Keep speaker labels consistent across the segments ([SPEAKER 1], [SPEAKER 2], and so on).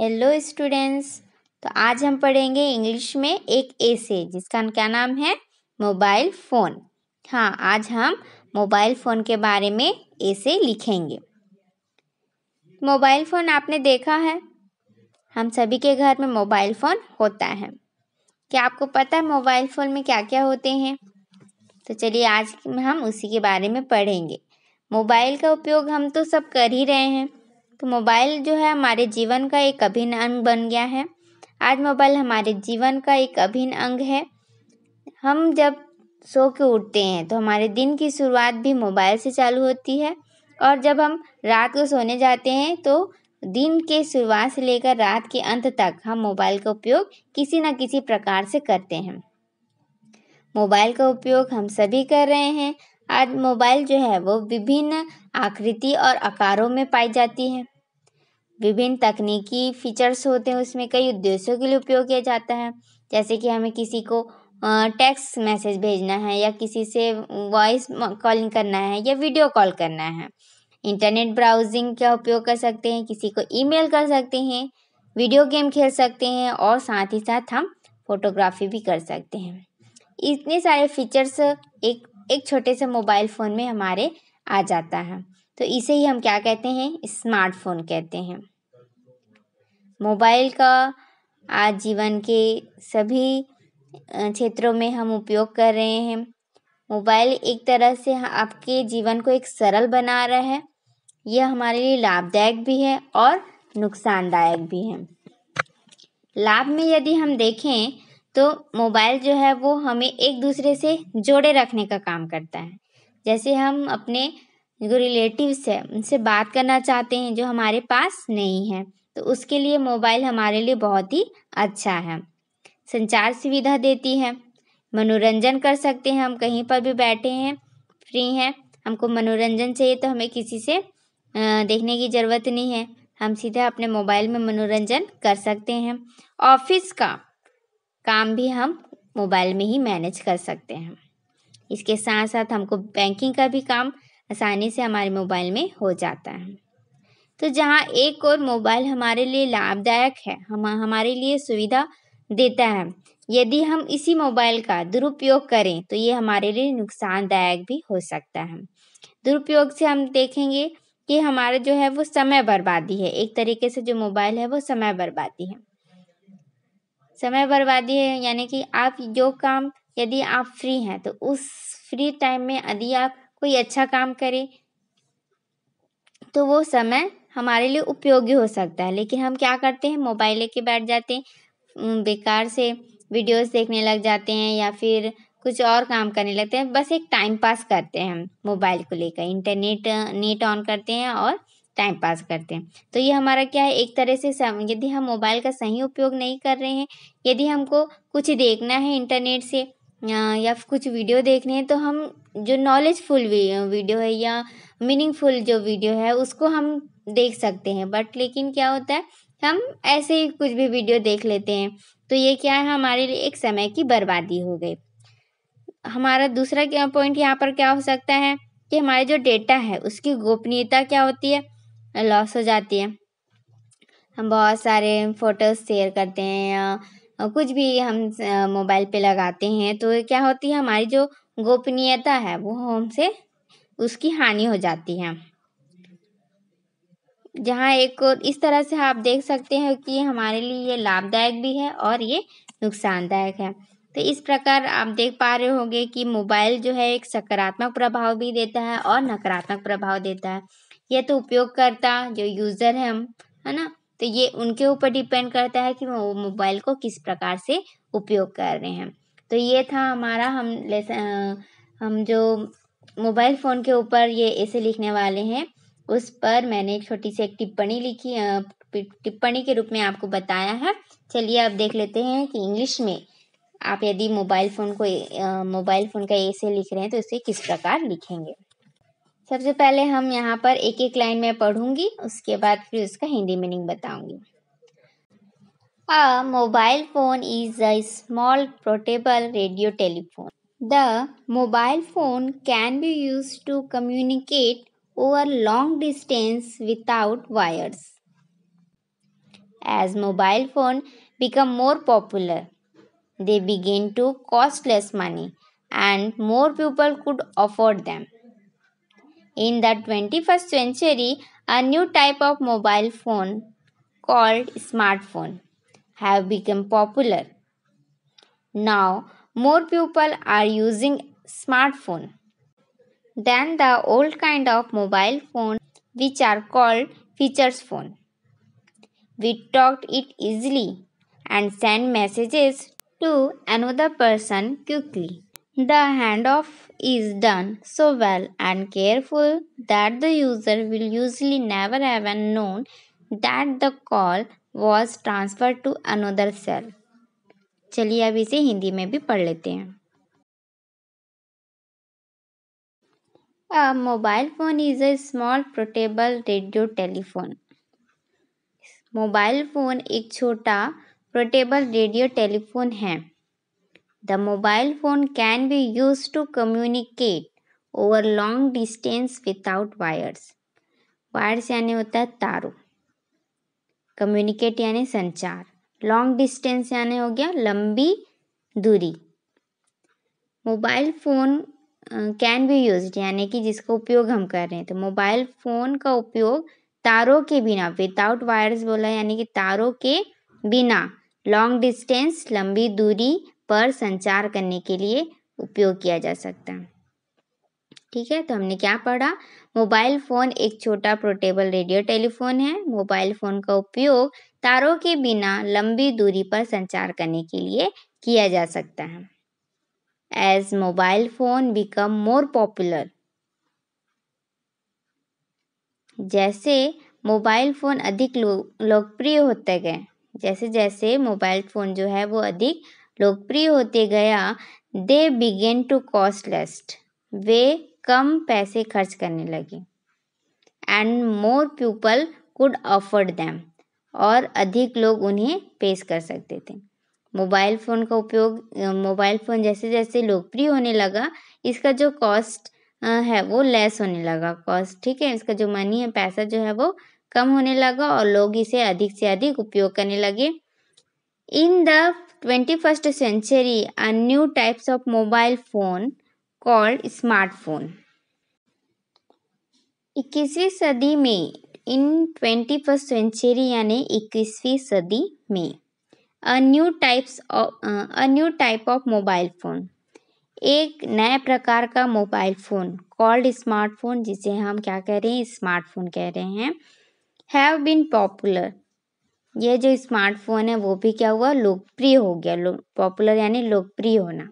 [SPEAKER 1] Hello students तो आज हम पढ़ेंगे इंग्लिश में एक ऐसे जिसका क्या नाम है मोबाइल फ़ोन हाँ आज हम मोबाइल फ़ोन के बारे में ऐसे लिखेंगे मोबाइल फ़ोन आपने देखा है हम सभी के घर में मोबाइल फ़ोन होता है क्या आपको पता है मोबाइल फ़ोन में क्या क्या होते हैं तो चलिए आज हम उसी के बारे में पढ़ेंगे मोबाइल का उपयोग हम तो सब कर ही रहे हैं तो मोबाइल जो है हमारे जीवन का एक अभिन्न अंग बन गया है आज मोबाइल हमारे जीवन का एक अभिन्न अंग है हम जब सो के उठते हैं तो हमारे दिन की शुरुआत भी मोबाइल से चालू होती है और जब हम रात को सोने जाते हैं तो दिन के शुरुआत से लेकर रात के अंत तक हम मोबाइल का उपयोग किसी न किसी प्रकार से करते हैं मोबाइल का उपयोग हम सभी कर रहे हैं आज मोबाइल जो है वो विभिन्न आकृति और आकारों में पाई जाती है विभिन्न तकनीकी फीचर्स होते हैं उसमें कई उद्देश्यों के लिए उपयोग किया जाता है जैसे कि हमें किसी को टेक्स्ट मैसेज भेजना है या किसी से वॉइस कॉलिंग करना है या वीडियो कॉल करना है इंटरनेट ब्राउजिंग का उपयोग कर सकते हैं किसी को ईमेल कर सकते हैं वीडियो गेम खेल सकते हैं और साथ ही साथ हम फोटोग्राफी भी कर सकते हैं इतने सारे फीचर्स एक एक छोटे से मोबाइल फ़ोन में हमारे आ जाता है तो इसे ही हम क्या कहते हैं स्मार्टफोन कहते हैं मोबाइल का आज जीवन के सभी क्षेत्रों में हम उपयोग कर रहे हैं मोबाइल एक तरह से आपके जीवन को एक सरल बना रहा है यह हमारे लिए लाभदायक भी है और नुकसानदायक भी है लाभ में यदि हम देखें तो मोबाइल जो है वो हमें एक दूसरे से जोड़े रखने का काम करता है जैसे हम अपने जो रिलेटिव्स है उनसे बात करना चाहते हैं जो हमारे पास नहीं है तो उसके लिए मोबाइल हमारे लिए बहुत ही अच्छा है संचार सुविधा देती है मनोरंजन कर सकते हैं हम कहीं पर भी बैठे हैं फ्री हैं हमको मनोरंजन चाहिए तो हमें किसी से देखने की ज़रूरत नहीं है हम सीधा अपने मोबाइल में मनोरंजन कर सकते हैं ऑफिस का काम भी हम मोबाइल में ही मैनेज कर सकते हैं इसके साथ साथ हमको बैंकिंग का भी काम आसानी से हमारे मोबाइल में हो जाता है तो जहाँ एक और मोबाइल हमारे लिए लाभदायक है हम हमारे लिए सुविधा देता है यदि हम इसी मोबाइल का दुरुपयोग करें तो ये हमारे लिए नुकसानदायक भी हो सकता है दुरुपयोग से हम देखेंगे कि हमारा जो है वो समय बर्बादी है एक तरीके से जो मोबाइल है वो समय बर्बादी है समय बर्बादी है यानी कि आप जो काम यदि आप फ्री हैं तो उस फ्री टाइम में यदि आप कोई अच्छा काम करें तो वो समय हमारे लिए उपयोगी हो सकता है लेकिन हम क्या करते हैं मोबाइल लेके बैठ जाते हैं बेकार से वीडियोस देखने लग जाते हैं या फिर कुछ और काम करने लगते हैं बस एक टाइम पास करते हैं हम मोबाइल को लेकर इंटरनेट नेट ऑन करते हैं और टाइम पास करते हैं तो ये हमारा क्या है एक तरह से यदि हम मोबाइल का सही उपयोग नहीं कर रहे हैं यदि हमको कुछ देखना है इंटरनेट से या, या कुछ वीडियो देखने हैं तो हम जो नॉलेजफुल वीडियो है या मीनिंगफुल जो वीडियो है उसको हम देख सकते हैं बट लेकिन क्या होता है हम ऐसे ही कुछ भी वीडियो देख लेते हैं तो ये क्या है हमारे लिए एक समय की बर्बादी हो गई हमारा दूसरा पॉइंट यहाँ पर क्या हो सकता है कि हमारे जो डेटा है उसकी गोपनीयता क्या होती है लॉस हो जाती है हम बहुत सारे फ़ोटोज़ शेयर करते हैं या कुछ भी हम मोबाइल पे लगाते हैं तो क्या होती है हमारी जो गोपनीयता है वो हमसे उसकी हानि हो जाती है जहाँ एक इस तरह से आप देख सकते हैं कि हमारे लिए ये लाभदायक भी है और ये नुकसानदायक है तो इस प्रकार आप देख पा रहे होंगे कि मोबाइल जो है एक सकारात्मक प्रभाव भी देता है और नकारात्मक प्रभाव देता है या तो उपयोगकर्ता जो यूज़र है हम है ना तो ये उनके ऊपर डिपेंड करता है कि वो मोबाइल को किस प्रकार से उपयोग कर रहे हैं तो ये था हमारा हम लेसन हम जो मोबाइल फ़ोन के ऊपर ये ऐसे लिखने वाले हैं उस पर मैंने एक छोटी सी एक टिप्पणी लिखी टिप्पणी के रूप में आपको बताया है चलिए आप देख लेते हैं कि इंग्लिश में आप यदि मोबाइल फ़ोन को मोबाइल फ़ोन का ऐसे लिख रहे हैं तो इसे किस प्रकार लिखेंगे सबसे पहले हम यहाँ पर एक एक लाइन में पढ़ूंगी उसके बाद फिर उसका हिंदी मीनिंग बताऊंगी a mobile phone is a small portable radio telephone the mobile phone can be use to communicate over long distance without wires as mobile phone become more popular they begin to cost less money and more people could afford them In the 21st century, a new type of mobile phone called smartphone have become popular. Now, more people are using smartphone than the old kind of mobile phone which are called features phone. We talked it easily and send messages to another person quickly. The hand of is done so well and careful that the user will usually never even know that the call was transferred to another cell. चलिए अब इसे हिंदी में भी पढ़ लेते हैं A mobile phone is a small portable radio telephone. Mobile phone एक छोटा पोर्टेबल रेडियो टेलीफोन है The mobile phone can be used to communicate over long distance without wires. Wires यानी होता है तारों कम्युनिकेट यानी संचार लॉन्ग डिस्टेंस यानी हो गया लंबी दूरी mobile phone can be use यानी कि जिसका उपयोग हम कर रहे हैं तो मोबाइल फ़ोन का उपयोग तारों के बिना विदाउट वायर्स बोला यानी कि तारों के बिना लॉन्ग डिस्टेंस लंबी दूरी पर संचार करने के लिए उपयोग किया जा सकता है ठीक है तो हमने क्या पढ़ा मोबाइल फ़ोन एक छोटा पोर्टेबल रेडियो टेलीफोन है मोबाइल फ़ोन का उपयोग तारों के बिना लंबी दूरी पर संचार करने के लिए किया जा सकता है as mobile phone become more popular जैसे मोबाइल फ़ोन अधिक लोकप्रिय होते गए जैसे जैसे मोबाइल फ़ोन जो है वो अधिक लोकप्रिय होते गया they begin to cost less वे कम पैसे खर्च करने लगे and more people could afford them और अधिक लोग उन्हें पेश कर सकते थे मोबाइल फ़ोन का उपयोग मोबाइल फ़ोन जैसे जैसे लोकप्रिय होने लगा इसका जो कॉस्ट है वो लेस होने लगा कॉस्ट ठीक है इसका जो मनी है पैसा जो है वो कम होने लगा और लोग इसे अधिक से अधिक उपयोग करने लगे in the 21st century are new types of mobile phone called smartphone. इक्कीसवीं सदी में इन ट्वेंटी फर्स्ट सेंचुरी यानी इक्कीसवीं सदी में a new types of a new type of mobile phone एक नए प्रकार का मोबाइल फ़ोन कॉल्ड स्मार्टफोन जिसे हम क्या कह रहे हैं स्मार्टफोन कह रहे हैं हैव बीन पॉपुलर ये जो स्मार्टफोन है वो भी क्या हुआ लोकप्रिय हो गया लो, पॉपुलर यानी लोकप्रिय होना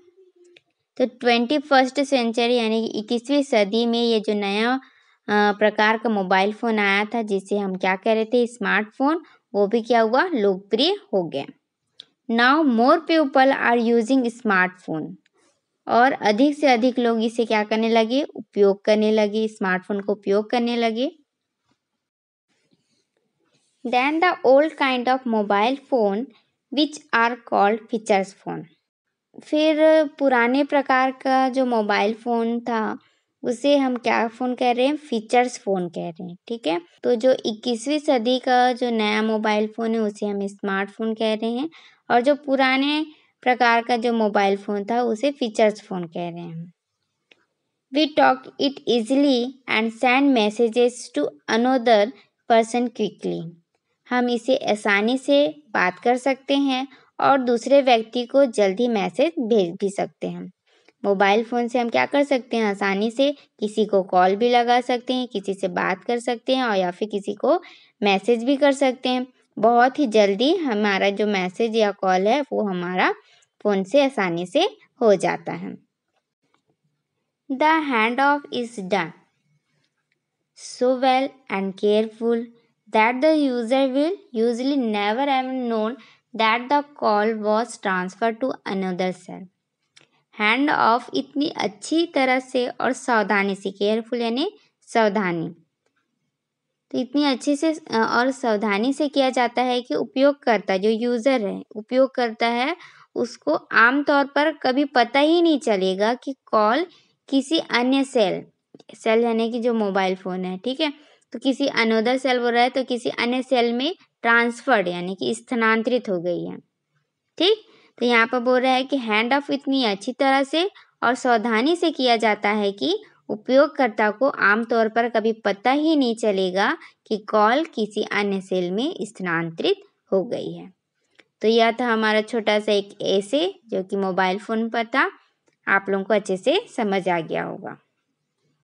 [SPEAKER 1] तो ट्वेंटी फर्स्ट सेंचुरी यानी इक्कीसवीं सदी में ये जो नया प्रकार का मोबाइल फ़ोन आया था जिसे हम क्या कह रहे थे स्मार्टफोन वो भी क्या हुआ लोकप्रिय हो गया now more people are using smartphone और अधिक से अधिक लोग इसे क्या करने लगे उपयोग करने लगे स्मार्टफोन को उपयोग करने लगे than the old kind of mobile phone which are called features phone. फिर पुराने प्रकार का जो मोबाइल फ़ोन था उसे हम क्या फ़ोन कह रहे हैं फीचर्स फ़ोन कह रहे हैं ठीक है तो जो 21वीं सदी का जो नया मोबाइल फ़ोन है उसे हम स्मार्टफोन कह रहे हैं और जो पुराने प्रकार का जो मोबाइल फ़ोन था उसे फीचर्स फ़ोन कह रहे हैं we talk it easily and send messages to another person quickly हम इसे आसानी से बात कर सकते हैं और दूसरे व्यक्ति को जल्दी मैसेज भेज भी सकते हैं मोबाइल फ़ोन से हम क्या कर सकते हैं आसानी से किसी को कॉल भी लगा सकते हैं किसी से बात कर सकते हैं और या फिर किसी को मैसेज भी कर सकते हैं बहुत ही जल्दी हमारा जो मैसेज या कॉल है वो हमारा फ़ोन से आसानी से हो जाता है the hand off is done so well and careful that the user will usually never have known that the call was transferred to another cell. Hand off इतनी अच्छी तरह से और सावधानी से केयरफुल यानी सावधानी तो इतनी अच्छे से और सावधानी से किया जाता है कि उपयोगकर्ता जो यूज़र है उपयोगकर्ता है उसको आमतौर पर कभी पता ही नहीं चलेगा कि कॉल किसी अन्य सेल सेल यानी कि जो मोबाइल फ़ोन है ठीक है तो किसी अनोदर सेल बोल रहा है तो किसी अन्य सेल में ट्रांसफर्ड यानी कि स्थानांतरित हो गई है ठीक तो यहाँ पर बोल रहा है कि हैंड ऑफ इतनी अच्छी तरह से और सावधानी से किया जाता है कि उपयोगकर्ता को आमतौर पर कभी पता ही नहीं चलेगा कि कॉल किसी अन्य सेल में स्थानांतरित हो गई है तो यह था हमारा छोटा सा एक ऐसे जो कि मोबाइल फ़ोन पर था आप लोगों को अच्छे से समझ आ गया होगा